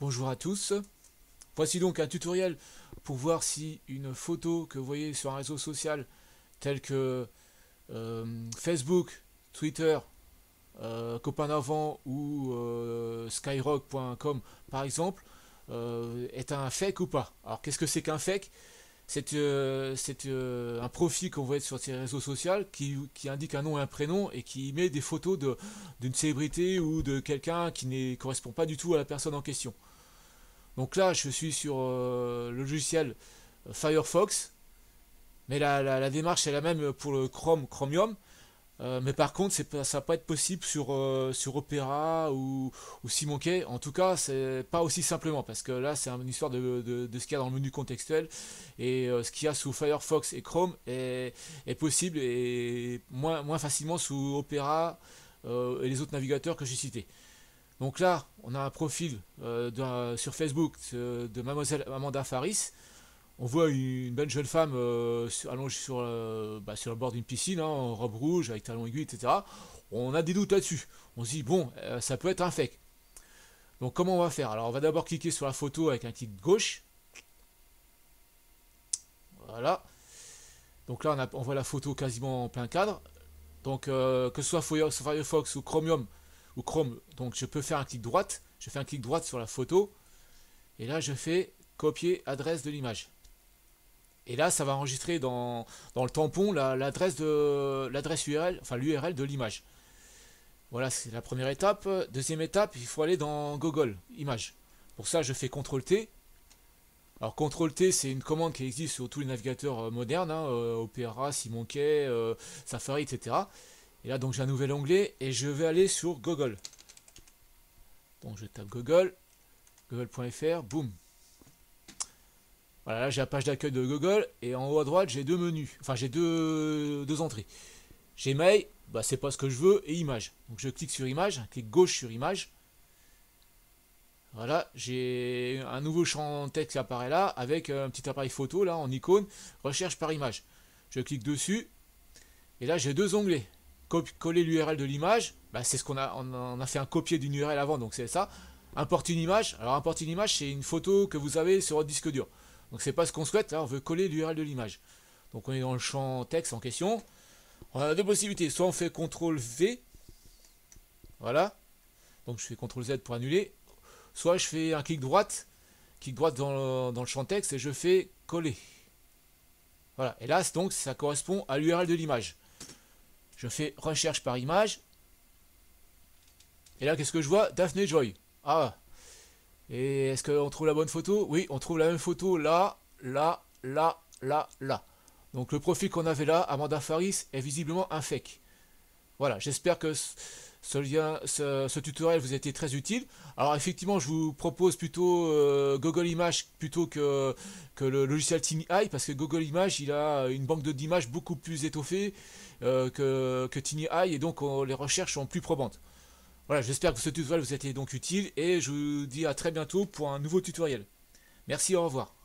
Bonjour à tous, voici donc un tutoriel pour voir si une photo que vous voyez sur un réseau social tel que euh, Facebook, Twitter, euh, Copain ou euh, skyrock.com par exemple euh, est un fake ou pas. Alors qu'est-ce que c'est qu'un fake c'est euh, euh, un profil qu'on voit sur ces réseaux sociaux qui, indique un nom et un prénom et qui met des photos d'une célébrité ou de quelqu'un qui ne correspond pas du tout à la personne en question. Donc là, je suis sur euh, le logiciel Firefox, mais la, la, démarche est la même pour le Chrome, Chromium. Euh, mais par contre, ça ça va pas être possible sur, euh, Opera ou, ou Simon En tout cas, c'est pas aussi simplement parce que là, c'est une histoire de, ce qu'il y a dans le menu contextuel et euh, ce qu'il y a sous Firefox et Chrome est, possible et moins, facilement sous Opera et les autres navigateurs que j'ai cités. Donc là, on a un profil sur Facebook de Mademoiselle Amanda Faris on voit une belle jeune femme euh, allongée sur, euh, bah, sur le bord d'une piscine, hein, en robe rouge, avec talons aiguilles, etc. On a des doutes là-dessus. On se dit, bon, euh, ça peut être un fake. Donc comment on va faire Alors on va d'abord cliquer sur la photo avec un clic gauche. Voilà. Donc là on, a, on voit la photo quasiment en plein cadre. Donc que ce soit Firefox ou Chromium ou Chrome, donc je peux faire un clic droite. Je fais un clic droite sur la photo. Et là je fais copier adresse de l'image. Et là, ça va enregistrer dans, le tampon l'adresse l'adresse URL, enfin l'URL de l'image. Voilà, c'est la première étape. Deuxième étape, il faut aller dans Google, Images. Pour ça, je fais CTRL-T. Alors CTRL-T, c'est une commande qui existe sur tous les navigateurs euh, modernes, hein, euh, Opera, Simon euh, Safari, etc. Et là, donc j'ai un nouvel onglet et je vais aller sur Google. Donc je tape Google, google.fr, boum, voilà, j'ai la page d'accueil de Google et en haut à droite j'ai deux menus, enfin j'ai deux, entrées. J'ai mail, bah c'est pas ce que je veux, et image. Donc je clique sur image, clique gauche sur image. Voilà, j'ai un nouveau champ texte qui apparaît là avec un petit appareil photo là en icône, recherche par image. Je clique dessus et là j'ai deux onglets. coller l'URL de l'image, bah, c'est ce qu'on a, on a fait un copier d'une URL avant donc c'est ça. Importer une image, alors importer une image c'est une photo que vous avez sur votre disque dur. Donc c'est pas ce qu'on souhaite, hein, on veut coller l'URL de l'image. Donc on est dans le champ texte en question. On a deux possibilités, soit on fait CTRL V, voilà, donc je fais CTRL Z pour annuler, soit je fais un clic droite, clic droite dans le, champ texte et je fais coller. Voilà, et là donc ça correspond à l'URL de l'image. Je fais recherche par image, et là qu'est-ce que je vois Daphne Joy. Ah, et est-ce qu'on trouve la bonne photo Oui, on trouve la même photo là, là, là, là, là. Donc le profil qu'on avait là, Amanda Faris, est visiblement un fake. Voilà, j'espère que ce, lien, ce, tutoriel vous a été très utile. Alors effectivement, je vous propose plutôt euh, Google Images plutôt que, que le logiciel TinyEye, parce que Google Images, il a une banque d'images beaucoup plus étoffée euh, que, que TinyEye, et donc les recherches sont plus probantes. Voilà, j'espère que ce tutoriel vous a été donc utile et je vous dis à très bientôt pour un nouveau tutoriel. Merci, au revoir.